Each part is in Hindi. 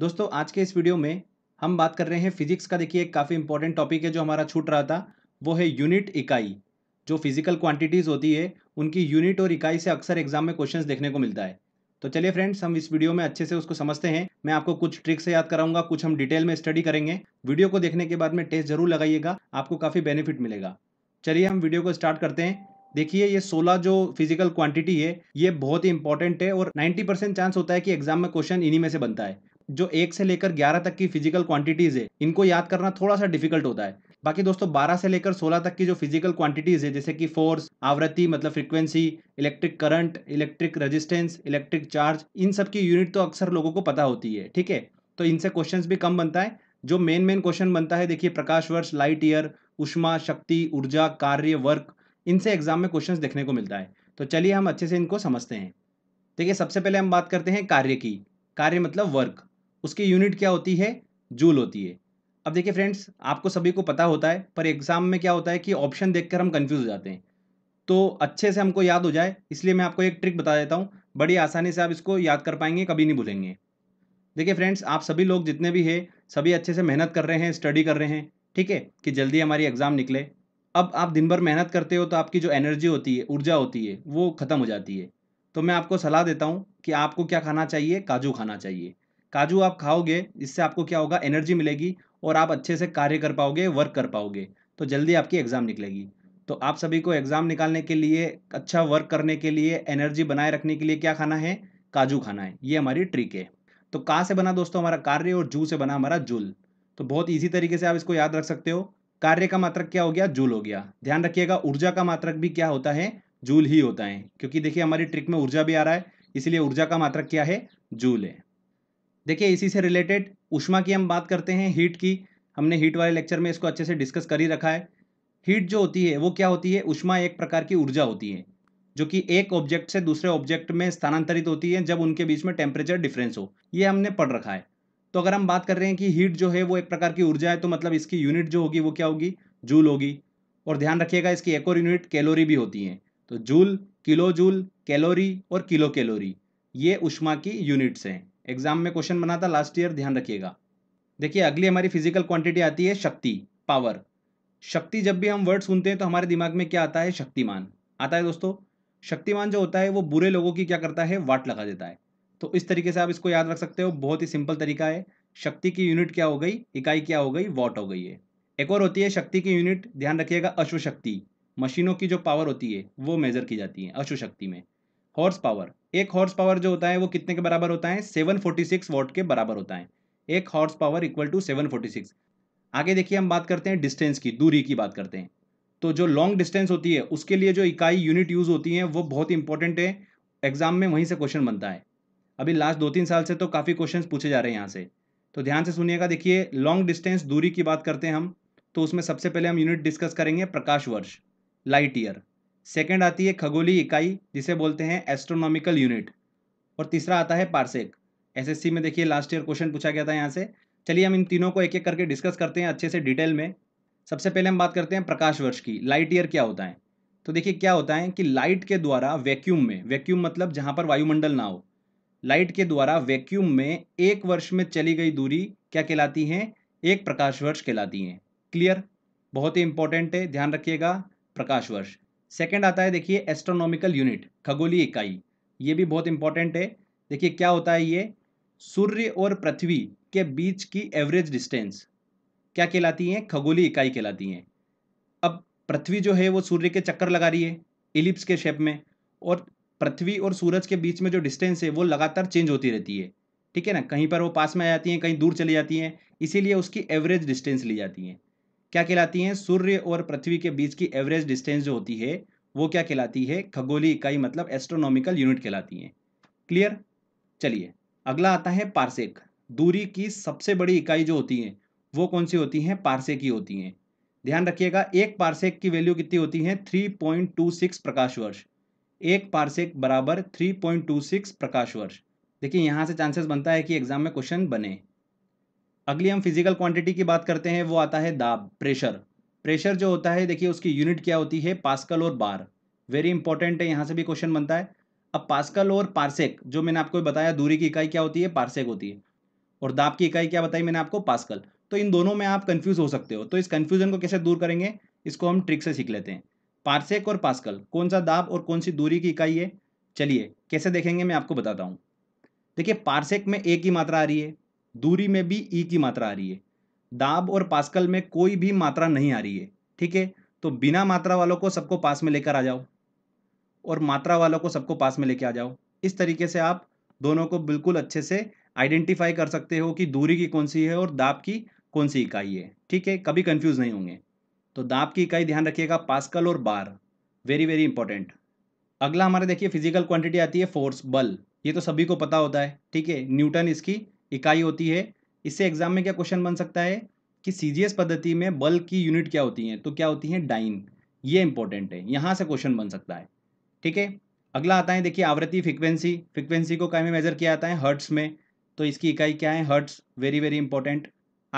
दोस्तों आज के इस वीडियो में हम बात कर रहे हैं फिजिक्स का देखिए एक काफ़ी इंपॉर्टेंट टॉपिक है जो हमारा छूट रहा था वो है यूनिट इकाई जो फिजिकल क्वांटिटीज़ होती है उनकी यूनिट और इकाई से अक्सर एग्जाम में क्वेश्चंस देखने को मिलता है तो चलिए फ्रेंड्स हम इस वीडियो में अच्छे से उसको समझते हैं मैं आपको कुछ ट्रिक्स याद कराऊंगा कुछ हम डिटेल में स्टडी करेंगे वीडियो को देखने के बाद में टेस्ट जरूर लगाइएगा आपको काफ़ी बेनिफिट मिलेगा चलिए हम वीडियो को स्टार्ट करते हैं देखिए ये 16 जो फिजिकल क्वांटिटी है ये बहुत ही इंपॉर्टेंट है और 90 परसेंट चांस होता है कि एग्जाम में क्वेश्चन इन्हीं में से बनता है जो एक से लेकर ग्यारह तक की फिजिकल क्वांटिटीज है इनको याद करना थोड़ा सा डिफिकल्ट होता है बाकी दोस्तों बारह से लेकर सोलह तक की जो फिजिकल क्वांटिटीज है जैसे कि फोर्स आवृत्ति मतलब frequency electric current electric resistance electric charge इन सब की यूनिट तो अक्सर लोगों को पता होती है ठीक है तो इनसे क्वेश्चन भी कम बनता है जो मेन मेन क्वेश्चन बनता है देखिए प्रकाश वर्ष लाइट ईयर उष्मा शक्ति ऊर्जा कार्य वर्क इनसे एग्जाम में क्वेश्चंस देखने को मिलता है तो चलिए हम अच्छे से इनको समझते हैं देखिए सबसे पहले हम बात करते हैं कार्य की कार्य मतलब वर्क उसकी यूनिट क्या होती है जूल होती है अब देखिए फ्रेंड्स आपको सभी को पता होता है पर एग्ज़ाम में क्या होता है कि ऑप्शन देखकर हम कंफ्यूज हो जाते हैं तो अच्छे से हमको याद हो जाए इसलिए मैं आपको एक ट्रिक बता देता हूँ बड़ी आसानी से आप इसको याद कर पाएंगे कभी नहीं भूलेंगे देखिए फ्रेंड्स आप सभी लोग जितने भी हैं सभी अच्छे से मेहनत कर रहे हैं स्टडी कर रहे हैं ठीक है कि जल्दी हमारी एग्ज़ाम निकले अब आप दिन भर मेहनत करते हो तो आपकी जो एनर्जी होती है ऊर्जा होती है वो ख़त्म हो जाती है तो मैं आपको सलाह देता हूँ कि आपको क्या खाना चाहिए काजू खाना चाहिए काजू आप खाओगे इससे आपको क्या होगा एनर्जी मिलेगी और आप अच्छे से कार्य कर पाओगे वर्क कर पाओगे तो जल्दी आपकी एग्ज़ाम निकलेगी तो आप सभी को एग्ज़ाम निकालने के लिए अच्छा वर्क करने के लिए एनर्जी बनाए रखने के लिए क्या खाना है काजू खाना है ये हमारी ट्रिक है तो का से बना दोस्तों हमारा कार्य और जू से बना हमारा जुल तो बहुत ईजी तरीके से आप इसको याद रख सकते हो कार्य का मात्रक क्या हो गया जूल हो गया ध्यान रखिएगा ऊर्जा का मात्रक भी क्या होता है जूल ही होता है क्योंकि देखिए हमारी ट्रिक में ऊर्जा भी आ रहा है इसलिए ऊर्जा का मात्रक क्या है जूल है देखिए इसी से रिलेटेड उष्मा की हम बात करते हैं हीट की हमने हीट वाले लेक्चर में इसको अच्छे से डिस्कस कर ही रखा है हीट जो होती है वो क्या होती है उष्मा एक प्रकार की ऊर्जा होती है जो कि एक ऑब्जेक्ट से दूसरे ऑब्जेक्ट में स्थानांतरित होती है जब उनके बीच में टेम्परेचर डिफरेंस हो ये हमने पढ़ रखा है तो अगर हम बात कर रहे हैं कि हीट जो है वो एक प्रकार की ऊर्जा है तो मतलब इसकी यूनिट जो होगी वो क्या होगी जूल होगी और ध्यान रखिएगा इसकी एक और यूनिट कैलोरी भी होती है तो जूल किलो जूल कैलोरी और किलो कैलोरी ये उष्मा की यूनिट्स हैं एग्जाम में क्वेश्चन बना था लास्ट ईयर ध्यान रखिएगा देखिए अगली हमारी फिजिकल क्वांटिटी आती है शक्ति पावर शक्ति जब भी हम वर्ड सुनते हैं तो हमारे दिमाग में क्या आता है शक्तिमान आता है दोस्तों शक्तिमान जो होता है वो बुरे लोगों की क्या करता है वाट लगा देता है तो इस तरीके से आप इसको याद रख सकते हो बहुत ही सिंपल तरीका है शक्ति की यूनिट क्या हो गई इकाई क्या हो गई वॉट हो गई है एक और होती है शक्ति की यूनिट ध्यान रखिएगा अश्वशक्ति मशीनों की जो पावर होती है वो मेजर की जाती है अश्वशक्ति में हॉर्स पावर एक हॉर्स पावर जो होता है वो कितने के बराबर होता है 746 वॉट के बराबर होता है एक हॉर्स पावर इक्वल टू 746 आगे देखिए हम बात करते हैं डिस्टेंस की दूरी की बात करते हैं तो जो लॉन्ग डिस्टेंस होती है उसके लिए जो इकाई यूनिट यूज़ होती है वो बहुत इंपॉर्टेंट है एग्जाम में वहीं से क्वेश्चन बनता है अभी लास्ट दो तीन साल से तो काफ़ी क्वेश्चन पूछे जा रहे हैं यहाँ से तो ध्यान से सुनिएगा देखिए लॉन्ग डिस्टेंस दूरी की बात करते हैं हम तो उसमें सबसे पहले हम यूनिट डिस्कस करेंगे प्रकाश वर्ष लाइट ईयर सेकेंड आती है खगोली इकाई जिसे बोलते हैं एस्ट्रोनॉमिकल यूनिट और तीसरा आता है पार्सेक एसएससी में देखिए लास्ट ईयर क्वेश्चन पूछा गया था यहाँ से चलिए हम इन तीनों को एक एक करके डिस्कस करते हैं अच्छे से डिटेल में सबसे पहले हम बात करते हैं प्रकाश वर्ष की लाइट ईयर क्या होता है तो देखिए क्या होता है कि लाइट के द्वारा वैक्यूम में वैक्यूम मतलब जहाँ पर वायुमंडल ना हो लाइट के द्वारा वैक्यूम में एक वर्ष में चली गई दूरी क्या कहलाती हैं एक प्रकाश वर्ष कहलाती हैं क्लियर बहुत ही इंपॉर्टेंट है ध्यान रखिएगा प्रकाश वर्ष सेकेंड आता है देखिए एस्ट्रोनॉमिकल यूनिट खगोलीय इकाई ये भी बहुत इंपॉर्टेंट है देखिए क्या होता है ये सूर्य और पृथ्वी के बीच की एवरेज डिस्टेंस क्या कहलाती हैं खगोलीय इकाई कहलाती हैं अब पृथ्वी जो है वो सूर्य के चक्कर लगा रही है इलिप्स के शेप में और पृथ्वी और सूरज के बीच में जो डिस्टेंस है वो लगातार चेंज होती रहती है ठीक है ना कहीं पर वो पास में आ जाती हैं कहीं दूर चली जाती हैं इसीलिए उसकी एवरेज डिस्टेंस ली जाती हैं क्या कहलाती हैं सूर्य और पृथ्वी के बीच की एवरेज डिस्टेंस जो होती है वो क्या कहलाती है खगोली इकाई मतलब एस्ट्रोनॉमिकल यूनिट कहलाती है क्लियर चलिए अगला आता है पार्सेक दूरी की सबसे बड़ी इकाई जो होती है वो कौन सी होती है पार्सेक ही होती है ध्यान रखिएगा एक पार्सेक की वैल्यू कितनी होती है 3.26 प्रकाश वर्ष एक पार्सेक बराबर 3.26 प्रकाश वर्ष देखिए यहाँ से चांसेस बनता है कि एग्जाम में क्वेश्चन बने अगली हम फिजिकल क्वांटिटी की बात करते हैं वो आता है दाब प्रेशर प्रेशर जो होता है देखिए उसकी यूनिट क्या होती है पास्कल और बार वेरी इंपॉर्टेंट है यहाँ से भी क्वेश्चन बनता है अब पास्कल और पार्सेक जो मैंने आपको बताया दूरी की इकाई क्या होती है पार्सेक होती है और दाब की इकाई क्या बताई मैंने आपको पास्कल तो इन दोनों में आप कंफ्यूज हो सकते हो तो इस कन्फ्यूजन को कैसे दूर करेंगे इसको हम ट्रिक से सीख लेते हैं पार्सेक और पास्कल कौन सा दाब और कौन सी दूरी की इकाई है चलिए कैसे देखेंगे मैं आपको बताता हूँ देखिए पार्सेक में एक ही मात्रा आ रही है दूरी में भी ई e की मात्रा आ रही है दाब और पास्कल में कोई भी मात्रा नहीं आ रही है ठीक है तो बिना मात्रा वालों को सबको पास में लेकर आ जाओ और मात्रा वालों को सबको पास में लेकर आ जाओ इस तरीके से आप दोनों को बिल्कुल अच्छे से आइडेंटिफाई कर सकते हो कि दूरी की कौन सी है और दाब की कौन सी इकाई है ठीक है कभी कंफ्यूज नहीं होंगे तो दाब की इकाई ध्यान रखिएगा पास्कल और बार वेरी वेरी इंपॉर्टेंट अगला हमारे देखिए फिजिकल क्वांटिटी आती है फोर्स बल ये तो सभी को पता होता है ठीक है न्यूटन इसकी इकाई होती है इससे एग्जाम में क्या क्वेश्चन बन सकता है कि सीजीएस पद्धति में बल की यूनिट क्या होती है तो क्या होती है डाइन ये इंपॉर्टेंट है यहां से क्वेश्चन बन सकता है ठीक है अगला आता है देखिए आवृत्ति फ्रिक्वेंसी फ्रिक्वेंसी को क्या मेजर किया जाता है हर्ट्स में तो इसकी इकाई क्या है हर्ट्स वेरी वेरी इंपॉर्टेंट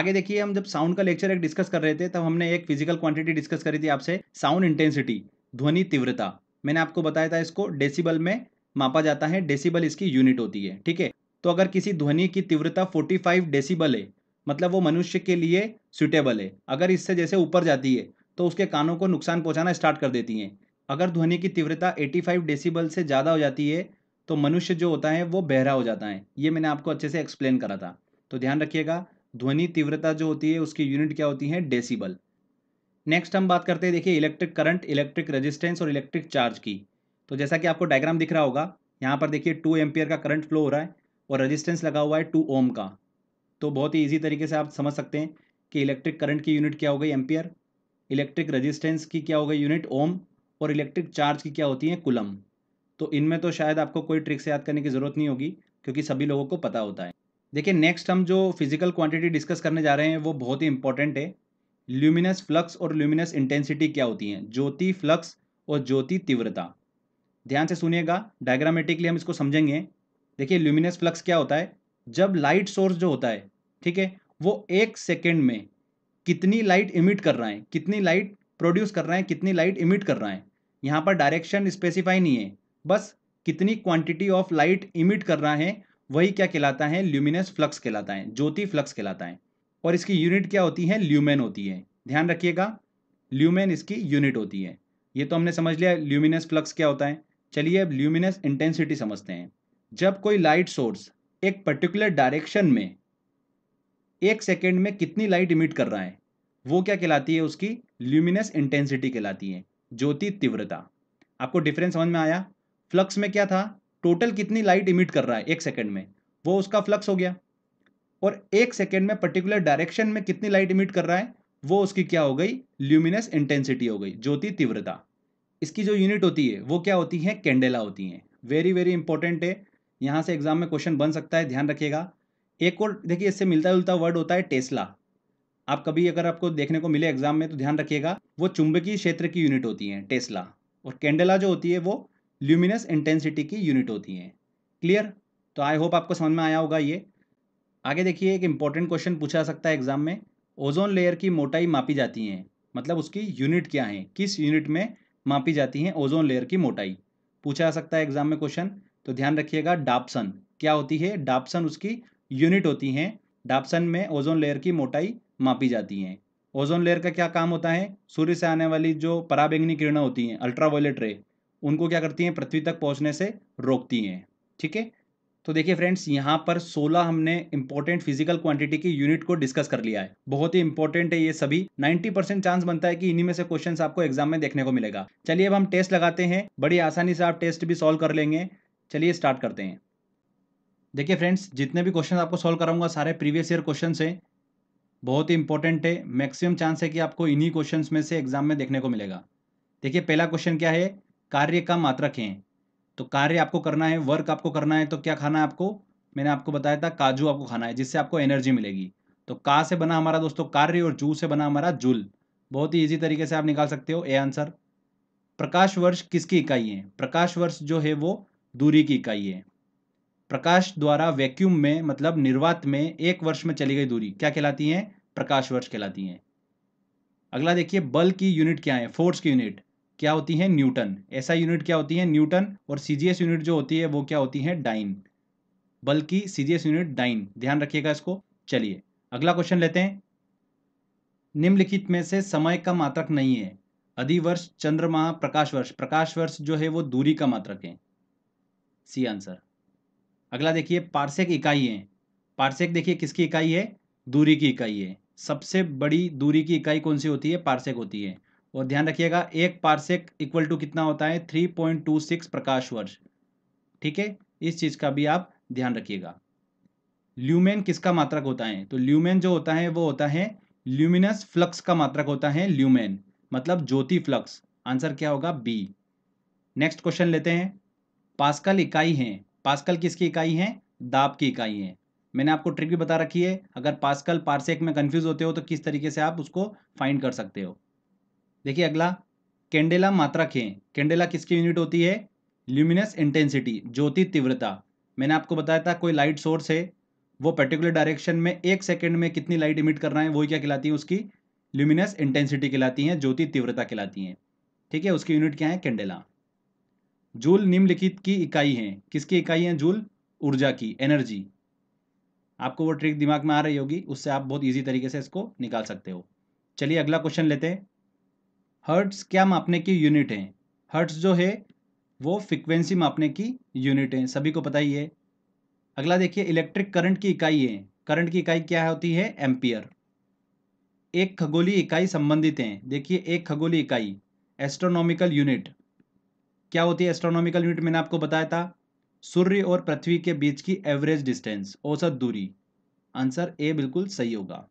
आगे देखिए हम जब साउंड का लेक्चर एक डिस्कस कर रहे थे तब हमने एक फिजिकल क्वांटिटी डिस्कस करी थी आपसे साउंड इंटेंसिटी ध्वनि तीव्रता मैंने आपको बताया था इसको डेसिबल में मापा जाता है डेसिबल इसकी यूनिट होती है ठीक है तो अगर किसी ध्वनि की तीव्रता 45 डेसिबल है मतलब वो मनुष्य के लिए सुटेबल है अगर इससे जैसे ऊपर जाती है तो उसके कानों को नुकसान पहुंचाना स्टार्ट कर देती हैं अगर ध्वनि की तीव्रता 85 डेसिबल से ज़्यादा हो जाती है तो मनुष्य जो होता है वो बहरा हो जाता है ये मैंने आपको अच्छे से एक्सप्लेन करा था तो ध्यान रखिएगा ध्वनि तीव्रता जो होती है उसकी यूनिट क्या होती है डेसीबल नेक्स्ट हम बात करते हैं देखिए इलेक्ट्रिक करंट इलेक्ट्रिक रेजिस्टेंस और इलेक्ट्रिक चार्ज की तो जैसा कि आपको डायग्राम दिख रहा होगा यहाँ पर देखिए टू एम्पियर का करंट फ्लो हो रहा है और रजिस्टेंस लगा हुआ है टू ओम का तो बहुत ही ईजी तरीके से आप समझ सकते हैं कि इलेक्ट्रिक करंट की यूनिट क्या हो गई एम्पियर इलेक्ट्रिक रजिस्टेंस की क्या हो गई यूनिट ओम और इलेक्ट्रिक चार्ज की क्या होती है कुलम तो इनमें तो शायद आपको कोई ट्रिक से याद करने की ज़रूरत नहीं होगी क्योंकि सभी लोगों को पता होता है देखिए नेक्स्ट हम जो फिजिकल क्वांटिटी डिस्कस करने जा रहे हैं वो बहुत ही इंपॉर्टेंट है ल्यूमिनस फ्लक्स और ल्यूमिनस इंटेंसिटी क्या होती हैं ज्योति फ्लक्स और ज्योति तीव्रता ध्यान से सुनिएगा डायग्रामेटिकली हम इसको समझेंगे देखिए ल्यूमिनस फ्लक्स क्या होता है जब लाइट सोर्स जो होता है ठीक है वो एक सेकेंड में कितनी लाइट इमिट कर रहा है कितनी लाइट प्रोड्यूस कर रहा है कितनी लाइट इमिट कर रहा है यहाँ पर डायरेक्शन स्पेसिफाई नहीं है बस कितनी क्वांटिटी ऑफ लाइट इमिट कर रहा है वही क्या कहलाता है ल्यूमिनस फ्लक्स कहलाता है ज्योति फ्लक्स कहलाता है और इसकी यूनिट क्या होती है ल्यूमेन होती है ध्यान रखिएगा ल्यूमेन इसकी यूनिट होती है ये तो हमने समझ लिया ल्यूमिनस फ्लक्स क्या होता है चलिए अब ल्यूमिनस इंटेंसिटी समझते हैं जब कोई लाइट सोर्स एक पर्टिकुलर डायरेक्शन में एक सेकेंड में कितनी लाइट इमिट कर रहा है वो क्या कहलाती है उसकी ल्यूमिनस इंटेंसिटी कहलाती है ज्योति तीव्रता आपको डिफरेंस समझ में आया फ्लक्स में क्या था टोटल कितनी लाइट इमिट कर रहा है एक सेकेंड में वो उसका फ्लक्स हो गया और एक सेकेंड में पर्टिकुलर डायरेक्शन में कितनी लाइट इमिट कर रहा है वो उसकी क्या हो गई ल्यूमिनस इंटेंसिटी हो गई ज्योति तीव्रता इसकी जो यूनिट होती है वो क्या होती है कैंडेला होती है वेरी वेरी इंपॉर्टेंट है यहाँ से एग्ज़ाम में क्वेश्चन बन सकता है ध्यान रखिएगा एक और देखिए इससे मिलता जुलता वर्ड होता है टेस्ला आप कभी अगर आपको देखने को मिले एग्ज़ाम में तो ध्यान रखिएगा वो चुंबकीय क्षेत्र की यूनिट होती हैं टेस्ला और कैंडेला जो होती है वो ल्यूमिनस इंटेंसिटी की यूनिट होती हैं क्लियर तो आई होप आपको समझ में आया होगा ये आगे देखिए एक इंपॉर्टेंट क्वेश्चन पूछा सकता है एग्ज़ाम में ओजोन लेयर की मोटाई मापी जाती है मतलब उसकी यूनिट क्या है किस यूनिट में मापी जाती है ओजोन लेयर की मोटाई पूछा जा सकता है एग्जाम में क्वेश्चन तो ध्यान रखिएगा डापसन क्या होती है डापसन उसकी यूनिट होती है डापसन में ओजोन लेयर की मोटाई मापी जाती है ओजोन लेयर का क्या काम होता है सूर्य से आने वाली जो पराबेंगनी किरणें होती हैं अल्ट्रावायलेट रे उनको क्या करती हैं पृथ्वी तक पहुंचने से रोकती हैं ठीक है तो देखिए फ्रेंड्स यहाँ पर 16 हमने इंपॉर्टेंट फिजिकल क्वांटिटी की यूनिट को डिस्कस कर लिया है बहुत ही इंपॉर्टेंट है ये सभी 90 परसेंट चांस बनता है कि इन्हीं में से क्वेश्चन आपको एग्जाम में देखने को मिलेगा चलिए अब हम टेस्ट लगाते हैं बड़ी आसानी से आप टेस्ट भी सॉल्व कर लेंगे चलिए स्टार्ट करते हैं देखिए फ्रेंड्स जितने भी क्वेश्चन आपको सॉल्व कराऊंगा सारे प्रीवियस ईयर क्वेश्चन है बहुत ही इंपॉर्टेंट है मैक्सिमम चांस है कि आपको इन्हीं क्वेश्चन में से एग्जाम में देखने को मिलेगा देखिए पहला क्वेश्चन क्या है कार्य का मात्रक है तो कार्य आपको करना है वर्क आपको करना है तो क्या खाना है आपको मैंने आपको बताया था काजू आपको खाना है जिससे आपको एनर्जी मिलेगी तो का से बना हमारा दोस्तों कार्य और जू से बना हमारा जूल बहुत ही इजी तरीके से आप निकाल सकते हो ए आंसर प्रकाश वर्ष किसकी इकाई है प्रकाश वर्ष जो है वो दूरी की इकाई है प्रकाश द्वारा वैक्यूम में मतलब निर्वात में एक वर्ष में चली गई दूरी क्या कहलाती है प्रकाश वर्ष कहलाती है अगला देखिए बल की यूनिट क्या है फोर्स की यूनिट क्या होती है न्यूटन ऐसा यूनिट क्या होती है न्यूटन और सीजीएस यूनिट जो होती है वो क्या होती है डाइन बल की सीजीएस यूनिट डाइन ध्यान रखिएगा इसको चलिए अगला क्वेश्चन लेते हैं निम्नलिखित में से समय का मात्रक नहीं है अधिवर्ष चंद्रमा प्रकाश वर्ष प्रकाश वर्ष जो है वो दूरी का मात्रक है सी आंसर अगला देखिए पार्सेक है पार्सेक देखिए किसकी इकाई है दूरी की इकाई है सबसे बड़ी दूरी की इकाई कौन सी होती है पार्सेक होती है और ध्यान रखिएगा एक पार्सेक इक्वल टू कितना होता है थ्री पॉइंट टू सिक्स प्रकाश वर्ष ठीक है इस चीज़ का भी आप ध्यान रखिएगा ल्यूमेन किसका मात्रक होता है तो ल्यूमेन जो होता है वो होता है ल्यूमिनस फ्लक्स का मात्रक होता है ल्यूमेन मतलब ज्योति फ्लक्स आंसर क्या होगा बी नेक्स्ट क्वेश्चन लेते हैं पास्कल इकाई हैं पास्कल किसकी इकाई हैं दाब की इकाई हैं मैंने आपको ट्रिक भी बता रखी है अगर पास्कल पार्सेक में कन्फ्यूज होते हो तो किस तरीके से आप उसको फाइंड कर सकते हो देखिए अगला कैंडेला मात्रक के कैंडेला किसकी यूनिट होती है ल्यूमिनस इंटेंसिटी ज्योति तीव्रता मैंने आपको बताया था कोई लाइट सोर्स है वो पर्टिकुलर डायरेक्शन में एक सेकेंड में कितनी लाइट इमिट कर रहा है वही क्या कहलाती है उसकी ल्यूमिनस इंटेंसिटी कहलाती हैं ज्योति तीव्रता कहलाती हैं ठीक है उसकी यूनिट क्या है कैंडेला जूल निम्नलिखित की इकाई है किसकी इकाई है जूल ऊर्जा की एनर्जी आपको वो ट्रिक दिमाग में आ रही होगी उससे आप बहुत इजी तरीके से इसको निकाल सकते हो चलिए अगला क्वेश्चन लेते हैं हर्ट्स क्या मापने की यूनिट हैं हर्ट्स जो है वो फ्रिक्वेंसी मापने की यूनिट हैं सभी को पता ही है अगला देखिए इलेक्ट्रिक करंट की इकाई है करंट की इकाई क्या होती है एम्पियर एक खगोली इकाई संबंधित हैं देखिए एक खगोली इकाई एस्ट्रोनॉमिकल यूनिट क्या होती है एस्ट्रोनॉमिकल यूनिट मैंने आपको बताया था सूर्य और पृथ्वी के बीच की एवरेज डिस्टेंस औसत दूरी आंसर ए बिल्कुल सही होगा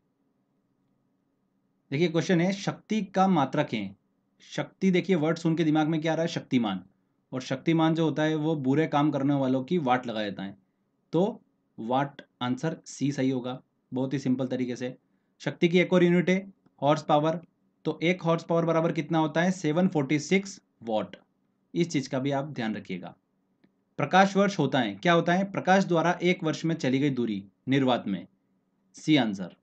देखिए क्वेश्चन है शक्ति का मात्रक है शक्ति देखिए वर्ड सुन के दिमाग में क्या आ रहा है शक्तिमान और शक्तिमान जो होता है वो बुरे काम करने वालों की वाट लगा देता है तो वाट आंसर सी सही होगा बहुत ही सिंपल तरीके से शक्ति की एक और यूनिट है हॉर्स पावर तो एक हॉर्स पावर बराबर कितना होता है सेवन फोर्टी सिक्स वॉट इस चीज़ का भी आप ध्यान रखिएगा प्रकाश वर्ष होता है क्या होता है प्रकाश द्वारा एक वर्ष में चली गई दूरी निर्वात में सी आंसर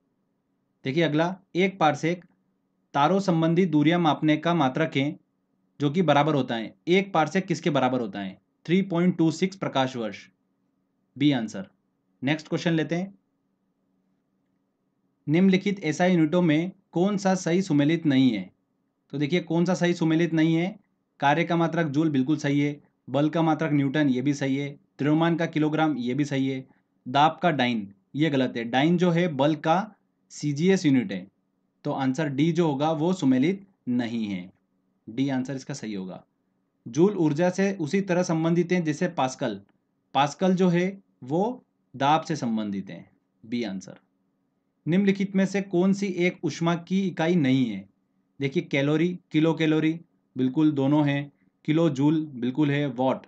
देखिए अगला एक पार्सेक तारों संबंधी दूरियां मापने का मात्रक है जो कि बराबर होता है एक पार्सेक किसके बराबर होता है थ्री पॉइंट टू सिक्स प्रकाश वर्ष बी आंसर नेक्स्ट क्वेश्चन लेते हैं निम्नलिखित ऐसा यूनिटों में कौन सा सही सुमेलित नहीं है तो देखिए कौन सा सही सुमेलित नहीं है कार्य का मात्रक जूल बिल्कुल सही है बल का मात्रक न्यूटन ये भी सही है त्रिमान का किलोग्राम ये भी सही है दाप का डाइन ये गलत है डाइन जो है बल का सी यूनिट है तो आंसर डी जो होगा वो सुमेलित नहीं है डी आंसर इसका सही होगा जूल ऊर्जा से उसी तरह संबंधित हैं जैसे पास्कल पास्कल जो है वो दाब से संबंधित हैं बी आंसर निम्नलिखित में से कौन सी एक उष्मा की इकाई नहीं है देखिए कैलोरी किलो कैलोरी बिल्कुल दोनों हैं किलो जूल बिल्कुल है वॉट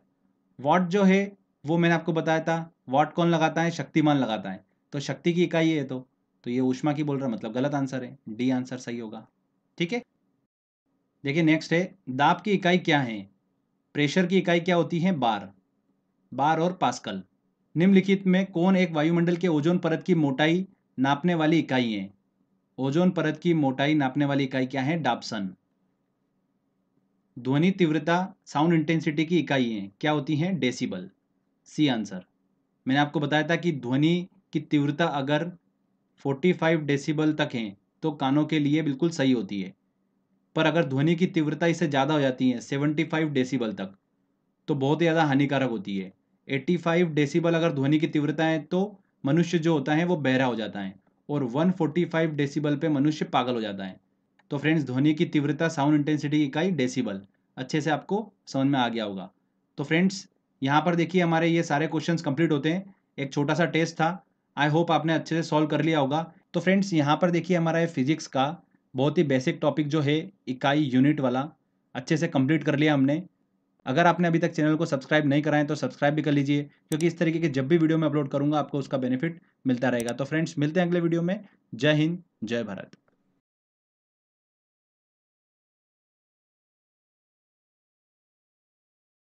वॉट जो है वो मैंने आपको बताया था वॉट कौन लगाता है शक्तिमान लगाता है तो शक्ति की इकाई है तो तो ये ऊष्मा की बोल रहा मतलब गलत आंसर है डी आंसर सही होगा ठीक है देखिए नेक्स्ट है दाब की इकाई क्या है प्रेशर की इकाई क्या होती है बार बार और पास्कल निम्नलिखित में कौन एक वायुमंडल के ओजोन परत की मोटाई नापने वाली इकाई है ओजोन परत की मोटाई नापने वाली इकाई क्या है डापसन ध्वनि तीव्रता साउंड इंटेंसिटी की इकाई है क्या होती है डेसीबल सी आंसर मैंने आपको बताया था कि ध्वनि की तीव्रता अगर 45 डेसिबल तक है तो कानों के लिए बिल्कुल सही होती है पर अगर ध्वनि की तीव्रता इससे ज़्यादा हो जाती है 75 डेसिबल तक तो बहुत ज़्यादा हानिकारक होती है 85 डेसिबल अगर ध्वनि की तीव्रता है तो मनुष्य जो होता है वो बहरा हो जाता है और 145 डेसिबल पे मनुष्य पागल हो जाता है तो फ्रेंड्स ध्वनि की तीव्रता साउंड इंटेंसिटी की इकाई डेसीबल अच्छे से आपको समझ में आ गया होगा तो फ्रेंड्स यहाँ पर देखिए हमारे ये सारे क्वेश्चन कंप्लीट होते हैं एक छोटा सा टेस्ट था आई होप आपने अच्छे से सॉल्व कर लिया होगा तो फ्रेंड्स यहाँ पर देखिए हमारा ये फिजिक्स का बहुत ही बेसिक टॉपिक जो है इकाई यूनिट वाला अच्छे से कंप्लीट कर लिया हमने अगर आपने अभी तक चैनल को सब्सक्राइब नहीं कराएं तो सब्सक्राइब भी कर लीजिए क्योंकि इस तरीके की जब भी वीडियो मैं अपलोड करूँगा आपको उसका बेनिफिट मिलता रहेगा तो फ्रेंड्स मिलते हैं अगले वीडियो में जय हिंद जय भारत